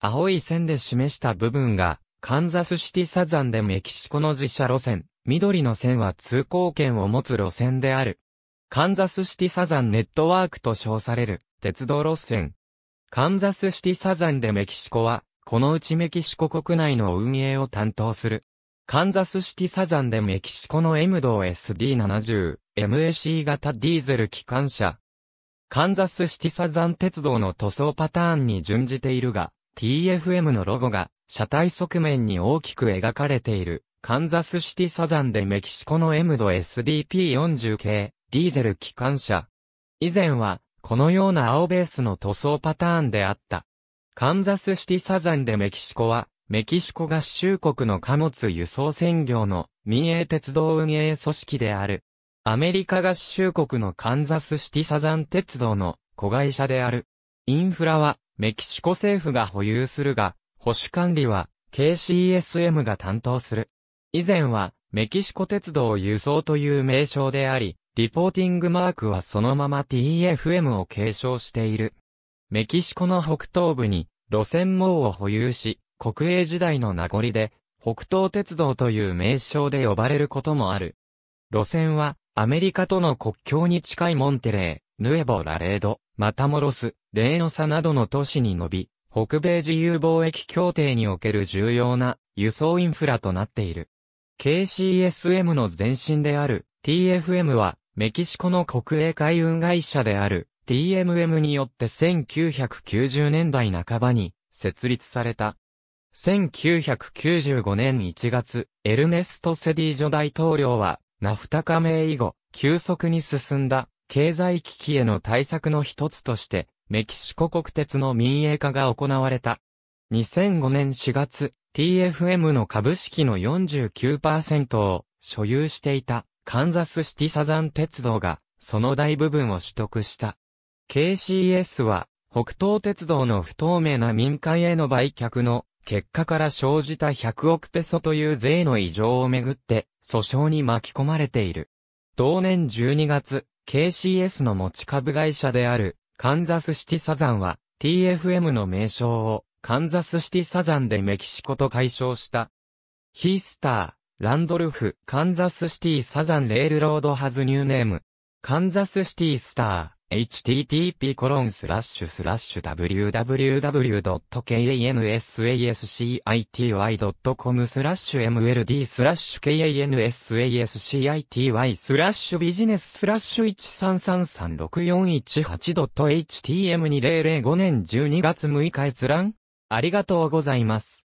青い線で示した部分が、カンザスシティサザンでメキシコの自社路線、緑の線は通行券を持つ路線である。カンザスシティサザンネットワークと称される鉄道路線。カンザスシティサザンでメキシコは、このうちメキシコ国内の運営を担当する。カンザスシティサザンでメキシコの M 道 SD70、MAC 型ディーゼル機関車。カンザスシティサザン鉄道の塗装パターンに準じているが、TFM のロゴが車体側面に大きく描かれている、カンザスシティサザンでメキシコの M ド SDP40 系、ディーゼル機関車。以前は、このような青ベースの塗装パターンであった。カンザスシティサザンでメキシコは、メキシコ合衆国の貨物輸送専業の民営鉄道運営組織である。アメリカ合衆国のカンザスシティサザン鉄道の子会社である。インフラはメキシコ政府が保有するが、保守管理は KCSM が担当する。以前はメキシコ鉄道輸送という名称であり、リポーティングマークはそのまま TFM を継承している。メキシコの北東部に路線網を保有し、国営時代の名残で北東鉄道という名称で呼ばれることもある。路線はアメリカとの国境に近いモンテレー、ヌエボ・ラレード、マタモロス、レーノサなどの都市に伸び、北米自由貿易協定における重要な輸送インフラとなっている。KCSM の前身である TFM はメキシコの国営海運会社である TMM によって1990年代半ばに設立された。1995年1月、エルネスト・セディジョ大統領はナフタ加盟以後、急速に進んだ経済危機への対策の一つとして、メキシコ国鉄の民営化が行われた。2005年4月、TFM の株式の49%を所有していたカンザスシティサザン鉄道がその大部分を取得した。KCS は北東鉄道の不透明な民間への売却の結果から生じた100億ペソという税の異常をめぐって訴訟に巻き込まれている。同年12月、KCS の持ち株会社である、カンザスシティサザンは、TFM の名称を、カンザスシティサザンでメキシコと解消した。ヒースター、ランドルフ、カンザスシティサザンレールロードハズニューネーム。カンザスシティスター。http://www.kansasciti.com スラッシュ mld スラッシュ kansasciti スラッシュビジネススラッシュ 13336418.htm2005 年12月6日閲覧ありがとうございます。